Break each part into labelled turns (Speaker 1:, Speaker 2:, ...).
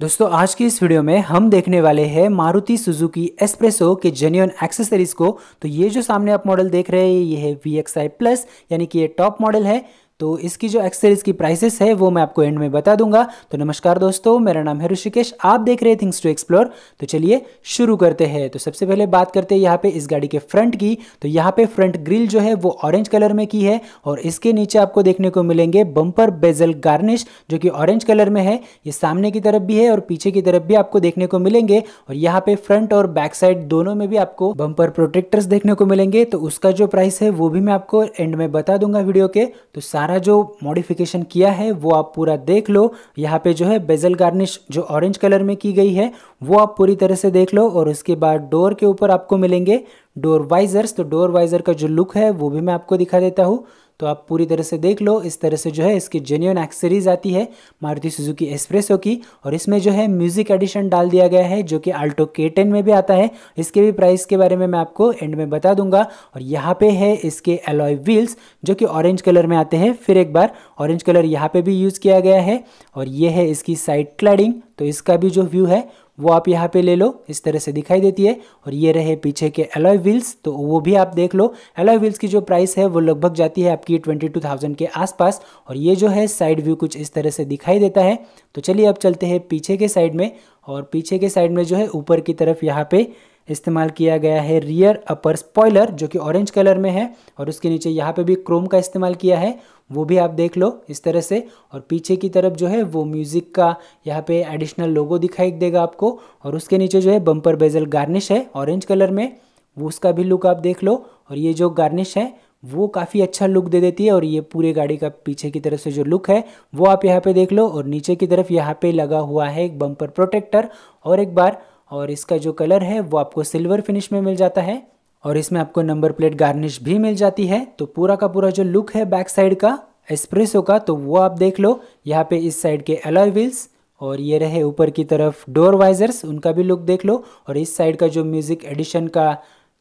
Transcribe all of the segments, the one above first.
Speaker 1: दोस्तों आज की इस वीडियो में हम देखने वाले हैं मारुति सुजुकी एस्प्रेसो के जेन्यून एक्सेसरीज को तो ये जो सामने आप मॉडल देख रहे हैं ये है वी एक्स आई प्लस यानी कि ये टॉप मॉडल है तो इसकी जो एक्सेसरीज की प्राइसेस है वो मैं आपको एंड में बता दूंगा तो नमस्कार दोस्तों मेरा नाम है ऋषिकेश आप देख रहे हैं थिंग्स टू एक्सप्लोर तो चलिए शुरू करते हैं तो सबसे पहले बात करते हैं यहाँ पे इस गाड़ी के फ्रंट की तो यहाँ पे फ्रंट ग्रिल जो है वो ऑरेंज कलर में की है और इसके नीचे आपको देखने को मिलेंगे बम्पर बेजल गार्निश जो कि ऑरेंज कलर में है ये सामने की तरफ भी है और पीछे की तरफ भी आपको देखने को मिलेंगे और यहाँ पे फ्रंट और बैक साइड दोनों में भी आपको बम्पर प्रोटेक्टर्स देखने को मिलेंगे तो उसका जो प्राइस है वो भी मैं आपको एंड में बता दूंगा वीडियो के तो सारे सारा जो मॉडिफिकेशन किया है वो आप पूरा देख लो यहाँ पे जो है बेजल गार्निश जो ऑरेंज कलर में की गई है वो आप पूरी तरह से देख लो और उसके बाद डोर के ऊपर आपको मिलेंगे डोर वाइजर्स तो डोर वाइजर का जो लुक है वो भी मैं आपको दिखा देता हूँ तो आप पूरी तरह से देख लो इस तरह से जो है इसकी जेन्यून एक्सेसरीज आती है मारुति सुजुकी एक्सप्रेसो की और इसमें जो है म्यूजिक एडिशन डाल दिया गया है जो कि आल्टो के टेन में भी आता है इसके भी प्राइस के बारे में मैं आपको एंड में बता दूंगा और यहाँ पे है इसके एलॉय व्हील्स जो कि ऑरेंज कलर में आते हैं फिर एक बार ऑरेंज कलर यहाँ पे भी यूज़ किया गया है और ये है इसकी साइड क्लैडिंग तो इसका भी जो व्यू है वो आप यहाँ पे ले लो इस तरह से दिखाई देती है और ये रहे पीछे के एलॉय व्हील्स तो वो भी आप देख लो एलॉय व्हील्स की जो प्राइस है वो लगभग जाती है आपकी ट्वेंटी टू थाउजेंड के आसपास और ये जो है साइड व्यू कुछ इस तरह से दिखाई देता है तो चलिए अब चलते हैं पीछे के साइड में और पीछे के साइड में जो है ऊपर की तरफ यहाँ पे इस्तेमाल किया गया है रियर अपर स्पॉयलर जो कि ऑरेंज कलर में है और उसके नीचे यहाँ पे भी क्रोम का इस्तेमाल किया है वो भी आप देख लो इस तरह से और पीछे की तरफ जो है वो म्यूज़िक का यहाँ पे एडिशनल लोगो दिखाई देगा आपको और उसके नीचे जो है बम्पर बेजल गार्निश है ऑरेंज कलर में वो उसका भी लुक आप देख लो और ये जो गार्निश है वो काफ़ी अच्छा लुक दे देती है और ये पूरे गाड़ी का पीछे की तरफ से जो लुक है वो आप यहाँ पे देख लो और नीचे की तरफ यहाँ पे लगा हुआ है एक बम्पर प्रोटेक्टर और एक बार और इसका जो कलर है वो आपको सिल्वर फिनिश में मिल जाता है और इसमें आपको नंबर प्लेट गार्निश भी मिल जाती है तो पूरा का पूरा जो लुक है बैक साइड का एस्प्रेसो का तो वो आप देख लो यहाँ पे इस साइड के अलॉय व्हील्स और ये रहे ऊपर की तरफ डोर वाइजर्स उनका भी लुक देख लो और इस साइड का जो म्यूज़िक एडिशन का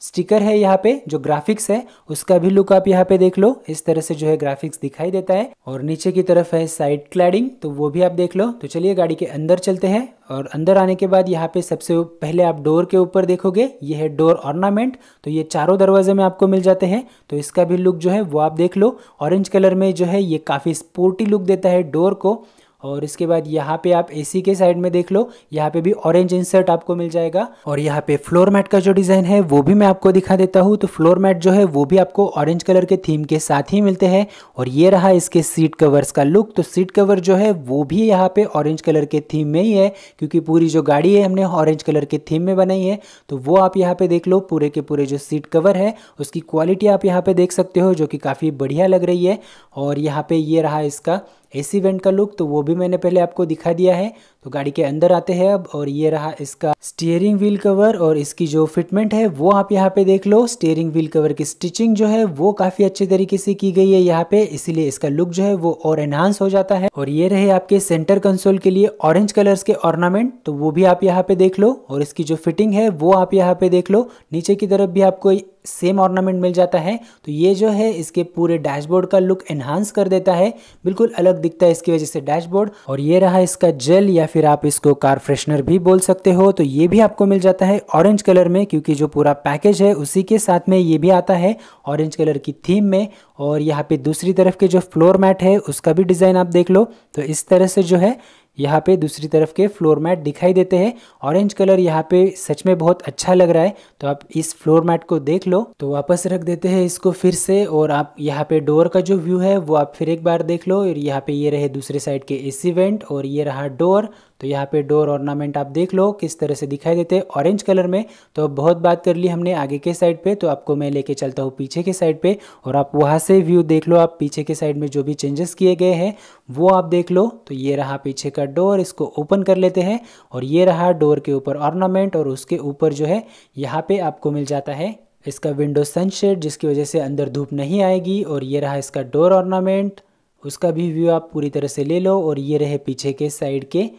Speaker 1: स्टिकर है यहाँ पे जो ग्राफिक्स है उसका भी लुक आप यहाँ पे देख लो इस तरह से जो है ग्राफिक्स दिखाई देता है और नीचे की तरफ है साइड क्लैडिंग तो वो भी आप देख लो तो चलिए गाड़ी के अंदर चलते हैं और अंदर आने के बाद यहाँ पे सबसे पहले आप डोर के ऊपर देखोगे ये है डोर ऑर्नामेंट तो ये चारों दरवाजे में आपको मिल जाते हैं तो इसका भी लुक जो है वो आप देख लो ऑरेंज कलर में जो है ये काफ़ी स्पोर्टी लुक देता है डोर को और इसके बाद यहाँ पे आप एसी के साइड में देख लो यहाँ पे भी ऑरेंज इंसर्ट आपको मिल जाएगा और यहाँ पे फ्लोर मैट का जो डिज़ाइन है वो भी मैं आपको दिखा देता हूँ तो फ्लोर मैट जो है वो भी आपको ऑरेंज कलर के थीम के साथ ही मिलते हैं और ये रहा इसके सीट कवर्स का लुक तो सीट कवर जो है वो भी यहाँ पे ऑरेंज कलर के थीम में ही है क्योंकि पूरी जो गाड़ी है हमने ऑरेंज कलर के थीम में बनाई है तो वो आप यहाँ पे देख लो पूरे के पूरे जो सीट कवर है उसकी क्वालिटी आप यहाँ पे देख सकते हो जो कि काफ़ी बढ़िया लग रही है और यहाँ पे ये रहा इसका एसी इवेंट का लुक तो वो भी मैंने पहले आपको दिखा दिया है तो गाड़ी के अंदर आते हैं अब और ये रहा इसका स्टीयरिंग व्हील कवर और इसकी जो फिटमेंट है वो आप यहाँ पे देख लो स्टीयरिंग व्हील कवर की स्टिचिंग जो है वो काफी अच्छे तरीके से की गई है यहाँ पे इसीलिए इसका लुक जो है वो और एनहांस हो जाता है और ये रहे आपके सेंटर कंसोल के लिए ऑरेंज कलर के ऑर्नामेंट तो वो भी आप यहाँ पे देख लो और इसकी जो फिटिंग है वो आप यहाँ पे देख लो नीचे की तरफ भी आपको सेम ऑर्नामेंट मिल जाता है तो ये जो है इसके पूरे डैशबोर्ड का लुक एनहांस कर देता है बिल्कुल अलग दिखता है इसकी वजह से डैशबोर्ड और ये रहा इसका जेल या फिर फिर आप इसको कार फ्रेशनर भी बोल सकते हो तो ये भी आपको मिल जाता है ऑरेंज कलर में क्योंकि जो पूरा पैकेज है उसी के साथ में ये भी आता है ऑरेंज कलर की थीम में और यहाँ पे दूसरी तरफ के जो फ्लोर मैट है उसका भी डिज़ाइन आप देख लो तो इस तरह से जो है यहाँ पे दूसरी तरफ के फ्लोर मैट दिखाई देते हैं ऑरेंज कलर यहाँ पे सच में बहुत अच्छा लग रहा है तो आप इस फ्लोर मैट को देख लो तो वापस रख देते हैं इसको फिर से और आप यहाँ पे डोर का जो व्यू है वो आप फिर एक बार देख लो और यहाँ पे ये रहे दूसरे साइड के एसी वेंट और ये रहा डोर तो यहाँ पे डोर ऑर्नामेंट आप देख लो किस तरह से दिखाई देते हैं ऑरेंज कलर में तो बहुत बात कर ली हमने आगे के साइड पे तो आपको मैं लेके चलता हूँ पीछे के साइड पे और आप वहाँ से व्यू देख लो आप पीछे के साइड में जो भी चेंजेस किए गए हैं वो आप देख लो तो ये रहा पीछे का डोर इसको ओपन कर लेते हैं और ये रहा डोर के ऊपर ऑर्नामेंट और उसके ऊपर जो है यहाँ पे आपको मिल जाता है इसका विंडो सनशेड जिसकी वजह से अंदर धूप नहीं आएगी और ये रहा इसका डोर ऑर्नामेंट उसका भी व्यू आप पूरी तरह से ले लो और ये रहे पीछे के साइड के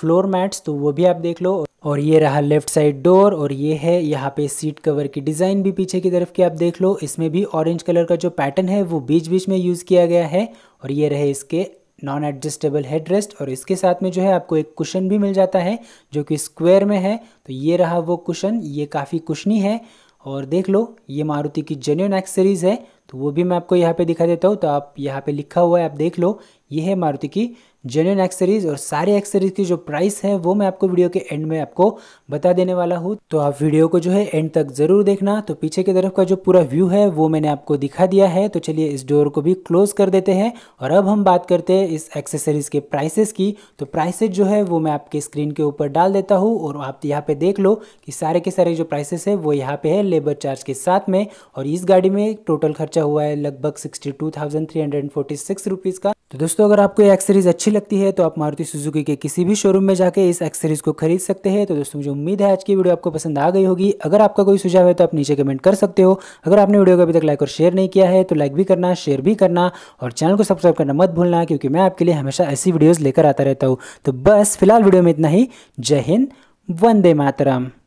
Speaker 1: फ्लोर मैट्स तो वो भी आप देख लो और ये रहा लेफ्ट साइड डोर और ये है यहाँ पे सीट कवर की डिज़ाइन भी पीछे की तरफ की आप देख लो इसमें भी ऑरेंज कलर का जो पैटर्न है वो बीच बीच में यूज़ किया गया है और ये रहे इसके नॉन एडजस्टेबल हेड रेस्ट और इसके साथ में जो है आपको एक कुशन भी मिल जाता है जो कि स्क्वायर में है तो ये रहा वो कुशन ये काफ़ी कुशनी है और देख लो ये मारुति की जेन्यून एक्सेरीज़ है तो वो भी मैं आपको यहाँ पे दिखा देता हूँ तो आप यहाँ पे लिखा हुआ है आप देख लो ये है मारुति की जेन्यून एक्स सीरीज़ और सारे एक्स सीरीज़ की जो प्राइस है वो मैं आपको वीडियो के एंड में आपको बता देने वाला हूँ तो आप वीडियो को जो है एंड तक ज़रूर देखना तो पीछे की तरफ का जो पूरा व्यू है वो मैंने आपको दिखा दिया है तो चलिए इस डोर को भी क्लोज कर देते हैं और अब हम बात करते हैं इस एक्सेसरीज़ के प्राइसेस की तो प्राइसेस जो है वो मैं आपके स्क्रीन के ऊपर डाल देता हूँ और आप यहाँ पे देख लो कि सारे के सारे जो प्राइसेस है वो यहाँ पे है लेबर चार्ज के साथ में और इस गाड़ी में टोटल खर्चा हुआ है लगभग sixty two thousand three hundred forty six rupees का तो दोस्तों अगर आपको ये एक्स सीरीज़ अच्छी लगती है तो आप मारुति सुजुकी के किसी भी शोरूम में जाके इस एक्स सीरीज़ को खरीद सकते हैं तो दोस्तों मुझे उम्मीद है आज की वीडियो आपको पसंद आ गई होगी अगर आपका कोई सुझाव है तो आप नीचे कमेंट कर सकते हो अगर आपने वीडियो को अभी तक लाइक और शेयर नहीं किया है तो लाइक भी करना शेयर भी करना और चैनल को सब्सक्राइब करना मत भूलना क्योंकि मैं आपके लिए हमेशा ऐसी वीडियोज़ लेकर आता रहता हूँ तो बस फिलहाल वीडियो में इतना ही जय हिंद वंदे मातरम